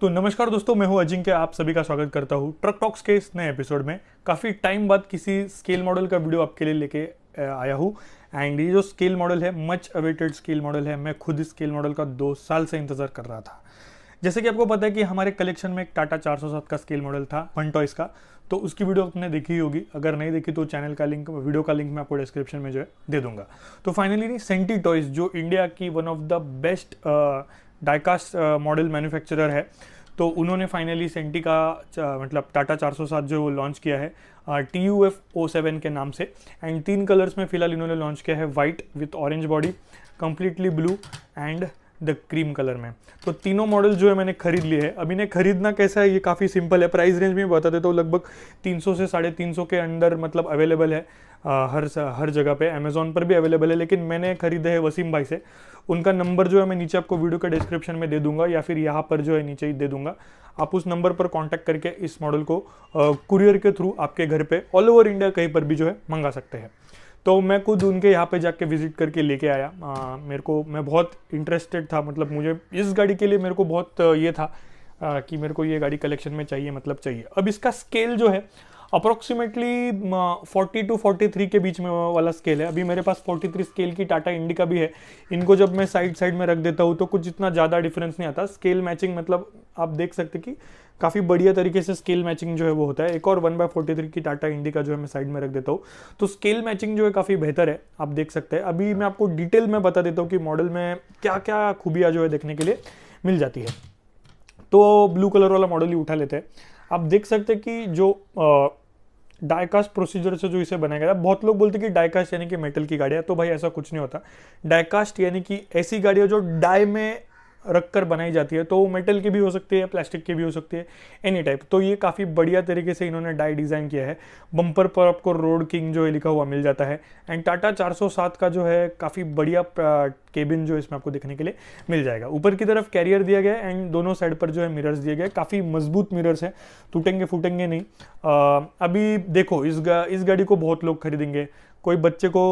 तो नमस्कार दोस्तों मैं हूं अजिंक्य आप सभी का स्वागत करता हूं ट्रक टॉक्स के इस नए एपिसोड में काफ़ी टाइम बाद किसी स्केल मॉडल का वीडियो आपके लिए लेके आया हूं एंड ये जो स्केल मॉडल है मच अवेटेड स्केल मॉडल है मैं खुद इस स्केल मॉडल का दो साल से इंतज़ार कर रहा था जैसे कि आपको पता है कि हमारे कलेक्शन में एक टाटा चार का स्केल मॉडल था फन टॉयस का तो उसकी वीडियो आपने देखी होगी अगर नहीं देखी तो चैनल का लिंक वीडियो का लिंक मैं आपको डिस्क्रिप्शन में जो है दे दूंगा तो फाइनली सेंटी टॉयज जो इंडिया की one of the best diecast model manufacturer है तो उन्होंने फाइनली सेंटी का मतलब टाटा 407 जो वो लॉन्च किया है T U F O seven के नाम से एंड तीन कलर्स में फ़िलहाल इन्होंने लॉन्च किया है white with orange body completely blue and the cream colour में तो तीनों मॉडल जो है मैंने खरीद लिए हैं अब इन्हें खरीदना कैसा है ये काफ़ी सिंपल है प्राइस रेंज में बता देता हूँ तो लगभग 300 से साढ़े तीन के अंडर मतलब अवेलेबल है आ, हर हर जगह पे अमेज़ोन पर भी अवेलेबल है लेकिन मैंने खरीदे है वसीम भाई से उनका नंबर जो है मैं नीचे आपको वीडियो के डिस्क्रिप्शन में दे दूंगा या फिर यहाँ पर जो है नीचे ही दे दूंगा आप उस नंबर पर कॉन्टैक्ट करके इस मॉडल को कुरियर के थ्रू आपके घर पर ऑल ओवर इंडिया कहीं पर भी जो है मंगा सकते हैं तो मैं खुद उनके यहाँ पे जाके विज़िट करके लेके आया आ, मेरे को मैं बहुत इंटरेस्टेड था मतलब मुझे इस गाड़ी के लिए मेरे को बहुत ये था आ, कि मेरे को ये गाड़ी कलेक्शन में चाहिए मतलब चाहिए अब इसका स्केल जो है अप्रोक्सीमेटली 40 टू 43 के बीच में वाला स्केल है अभी मेरे पास 43 स्केल की टाटा इंडिका भी है इनको जब मैं साइड साइड में रख देता हूँ तो कुछ इतना ज़्यादा डिफरेंस नहीं आता स्केल मैचिंग मतलब आप देख सकते कि काफ़ी बढ़िया तरीके से स्केल मैचिंग जो है वो होता है एक और वन बाय फोर्टी थ्री की टाटा इंडिका जो है मैं साइड में रख देता हूँ तो स्केल मैचिंग जो है काफ़ी बेहतर है आप देख सकते हैं अभी मैं आपको डिटेल में बता देता हूँ कि मॉडल में क्या क्या खूबियाँ जो है देखने के लिए मिल जाती है तो ब्लू कलर वाला मॉडल ही उठा लेते हैं आप देख सकते कि जो आ, डायकास्ट प्रोसीजर से जो इसे बनाया गया बहुत लोग बोलते कि डायकास्ट यानी कि मेटल की गाड़ियाँ तो भाई ऐसा कुछ नहीं होता डायकास्ट यानी कि ऐसी गाड़ियाँ जो डाई में रख कर बनाई जाती है तो वो मेटल की भी हो सकती है प्लास्टिक की भी हो सकती है एनी टाइप तो ये काफ़ी बढ़िया तरीके से इन्होंने डाई डिज़ाइन किया है बम्पर पर आपको रोड किंग जो है लिखा हुआ मिल जाता है एंड टाटा 407 का जो है काफ़ी बढ़िया केबिन जो इसमें आपको देखने के लिए मिल जाएगा ऊपर की तरफ कैरियर दिया गया है एंड दोनों साइड पर जो है मिरर्स दिए गए काफ़ी मजबूत मिरर्स हैं टूटेंगे फूटेंगे नहीं आ, अभी देखो इस गा, इस गाड़ी को बहुत लोग खरीदेंगे कोई बच्चे को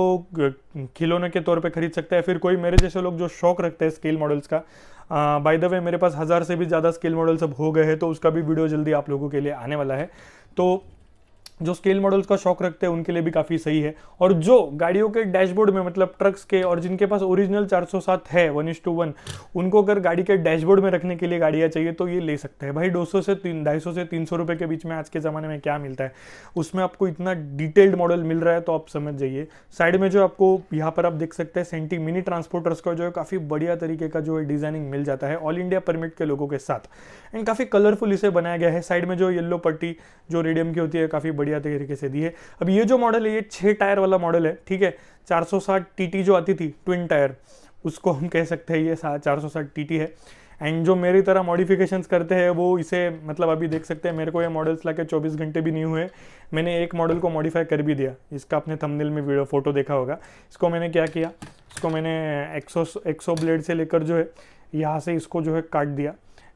खिलौने के तौर पे खरीद सकता है फिर कोई मेरे जैसे लोग जो शौक रखते हैं स्केल मॉडल्स का बाय द वे मेरे पास हज़ार से भी ज़्यादा स्केल मॉडल्स अब हो गए हैं तो उसका भी वीडियो जल्दी आप लोगों के लिए आने वाला है तो जो स्केल मॉडल्स का शौक रखते हैं उनके लिए भी काफ़ी सही है और जो गाड़ियों के डैशबोर्ड में मतलब ट्रक्स के और जिनके पास ओरिजिनल 407 है वन इज टू वन उनको अगर गाड़ी के डैशबोर्ड में रखने के लिए गाड़ियाँ चाहिए तो ये ले सकते हैं भाई 200 से तीन ढाई से तीन सौ के बीच में आज के ज़माने में क्या मिलता है उसमें आपको इतना डिटेल्ड मॉडल मिल रहा है तो आप समझ जाइए साइड में जो आपको यहाँ पर आप देख सकते हैं सेंटी मिनी ट्रांसपोर्टर्स का जो है काफ़ी बढ़िया तरीके का जो है डिजाइनिंग मिल जाता है ऑल इंडिया परमिट के लोगों के साथ एंड काफ़ी कलरफुल इसे बनाया गया है साइड में जो येल्लो पट्टी जो रेडियम की होती है काफ़ी बढ़िया तरीके से दी है अब ये जो मॉडल है ये छः टायर वाला मॉडल है ठीक है 460 सौ जो आती थी ट्विन टायर उसको हम कह सकते हैं ये चार सौ साठ टी है एंड जो मेरी तरह मॉडिफिकेशन करते हैं वो इसे मतलब अभी देख सकते हैं मेरे को ये मॉडल्स लाके 24 घंटे भी नहीं हुए मैंने एक मॉडल को मॉडिफाई कर भी दिया इसका अपने थंबनेल में वीडियो फोटो देखा होगा इसको मैंने क्या किया इसको मैंने एक्सो एक्सो ब्लेड से लेकर जो है यहाँ से इसको जो है काट दिया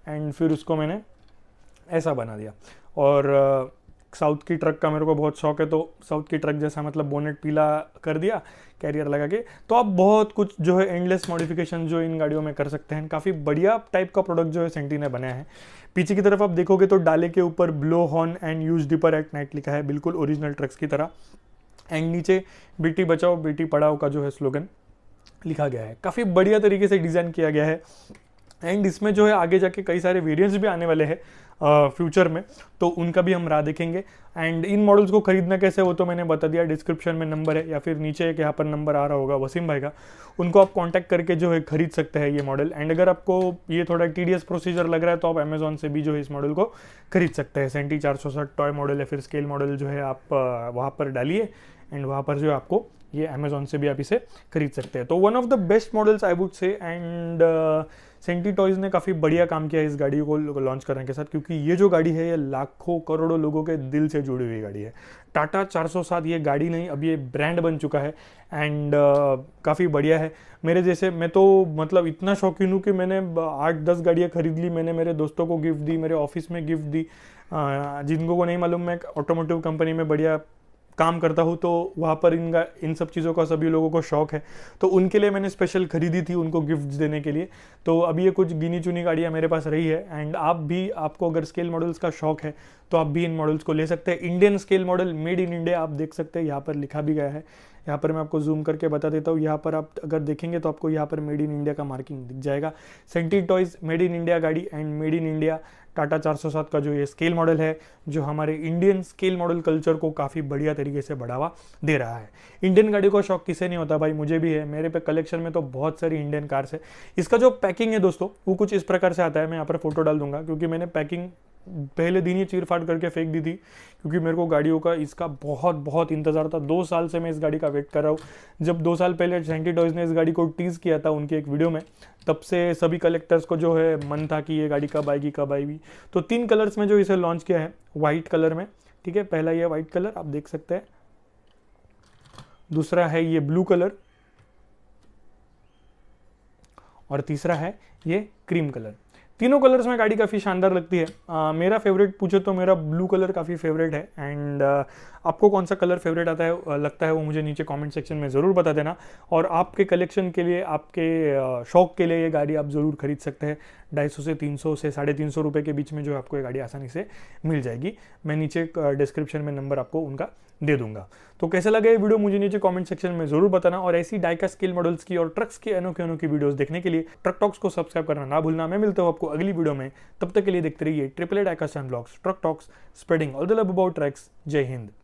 एंड फिर उसको मैंने ऐसा बना दिया और साउथ की ट्रक का मेरे को बहुत शौक है तो साउथ की ट्रक जैसा मतलब बोनेट पीला कर दिया कैरियर लगा के तो आप बहुत कुछ जो है एंडलेस मॉडिफिकेशन जो इन गाड़ियों में कर सकते हैं काफ़ी बढ़िया टाइप का प्रोडक्ट जो है सेंटी ने बनाया है पीछे की तरफ आप देखोगे तो डाले के ऊपर blow horn and use dipper at night लिखा है बिल्कुल ओरिजिनल ट्रक्स की तरह एंड नीचे बेटी बचाओ बेटी पढ़ाओ का जो है स्लोगन लिखा गया है काफ़ी बढ़िया तरीके से डिज़ाइन किया गया है एंड इसमें जो है आगे जाके कई सारे वेरिएंट्स भी आने वाले हैं फ्यूचर में तो उनका भी हम राह देखेंगे एंड इन मॉडल्स को खरीदना कैसे वो तो मैंने बता दिया डिस्क्रिप्शन में नंबर है या फिर नीचे एक यहाँ पर नंबर आ रहा होगा वसीम भाई का उनको आप कॉन्टैक्ट करके जो है खरीद सकते हैं ये मॉडल एंड अगर आपको ये थोड़ा टी प्रोसीजर लग रहा है तो आप अमेजोन से भी जो है इस मॉडल को खरीद सकते हैं सेंटी चार सौ साठ टॉय मॉडल या फिर स्केल मॉडल जो है आप वहाँ पर डालिए एंड वहाँ पर जो है आपको ये अमेजोन से भी आप इसे खरीद सकते हैं तो one of the best models I would say and Centy Toys ने काफ़ी बढ़िया काम किया इस गाड़ी को लॉन्च करने के साथ क्योंकि ये जो गाड़ी है ये लाखों करोड़ों लोगों के दिल से जुड़ी हुई गाड़ी है टाटा 407 ये गाड़ी नहीं अब ये ब्रांड बन चुका है एंड uh, काफ़ी बढ़िया है मेरे जैसे मैं तो मतलब इतना शौकीन हूँ कि मैंने आठ दस गाड़ियाँ खरीद ली मैंने मेरे दोस्तों को गिफ्ट दी मेरे ऑफिस में गिफ्ट दी जिनको को नहीं मालूम मैं ऑटोमोटिव कंपनी में बढ़िया काम करता हूँ तो वहाँ पर इनका इन सब चीज़ों का सभी लोगों को शौक है तो उनके लिए मैंने स्पेशल खरीदी थी उनको गिफ्ट देने के लिए तो अभी ये कुछ गिनी चुनी गाड़ियाँ मेरे पास रही है एंड आप भी आपको अगर स्केल मॉडल्स का शौक है तो आप भी इन मॉडल्स को ले सकते हैं Indian scale model made in India आप देख सकते हैं यहाँ पर लिखा भी गया है यहाँ पर मैं आपको जूम करके बता देता हूँ यहाँ पर आप अगर देखेंगे तो आपको यहाँ पर मेड इन इंडिया का मार्किंग दिख जाएगा Centy Toys made in India गाड़ी and made in India Tata 407 का जो ये स्केल मॉडल है जो हमारे इंडियन स्केल मॉडल कल्चर को काफ़ी बढ़िया तरीके से बढ़ावा दे रहा है इंडियन गाड़ी का शौक किसे नहीं होता भाई मुझे भी है मेरे पे कलेक्शन में तो बहुत सारी इंडियन कार्स है इसका जो पैकिंग है दोस्तों वो कुछ इस प्रकार से आता है मैं यहाँ पर फोटो डाल दूंगा क्योंकि मैंने पैकिंग पहले दिन ही चीर फाड़ करके फेंक दी थी क्योंकि मेरे को गाड़ियों का इसका बहुत बहुत इंतज़ार था दो साल से मैं इस गाड़ी का वेट कर रहा हूँ जब दो साल पहले सैंकी टॉयज़ ने इस गाड़ी को टीज़ किया था उनकी एक वीडियो में तब से सभी कलेक्टर्स को जो है मन था कि ये गाड़ी कब आएगी कब आएगी तो तीन कलर्स में जो इसे लॉन्च किया है वाइट कलर में ठीक है पहला ये वाइट कलर आप देख सकते हैं दूसरा है ये ब्लू कलर और तीसरा है ये क्रीम कलर तीनों कलर्स में गाड़ी काफ़ी शानदार लगती है आ, मेरा फेवरेट पूछो तो मेरा ब्लू कलर काफ़ी फेवरेट है एंड आपको कौन सा कलर फेवरेट आता है लगता है वो मुझे नीचे कमेंट सेक्शन में ज़रूर बता देना और आपके कलेक्शन के लिए आपके शौक के लिए ये गाड़ी आप ज़रूर खरीद सकते हैं ढाई से तीन से साढ़े तीन सौ के बीच में जो आपको ये गाड़ी आसानी से मिल जाएगी मैं नीचे डिस्क्रिप्शन में नंबर आपको उनका दे दूंगा तो कैसे ये वीडियो मुझे नीचे कमेंट सेक्शन में जरूर बताना और ऐसी डाइका स्किल मॉडल्स की और ट्रक्स की अनोखे अनोखे वीडियोस देखने के लिए ट्रक टॉक्स को सब्सक्राइब करना ना भूलना मैं मिलता हूं आपको अगली वीडियो में तब तक के लिए देखते रहिए triple diecast and blogs truck talks spreading all the love about trucks जय हिंद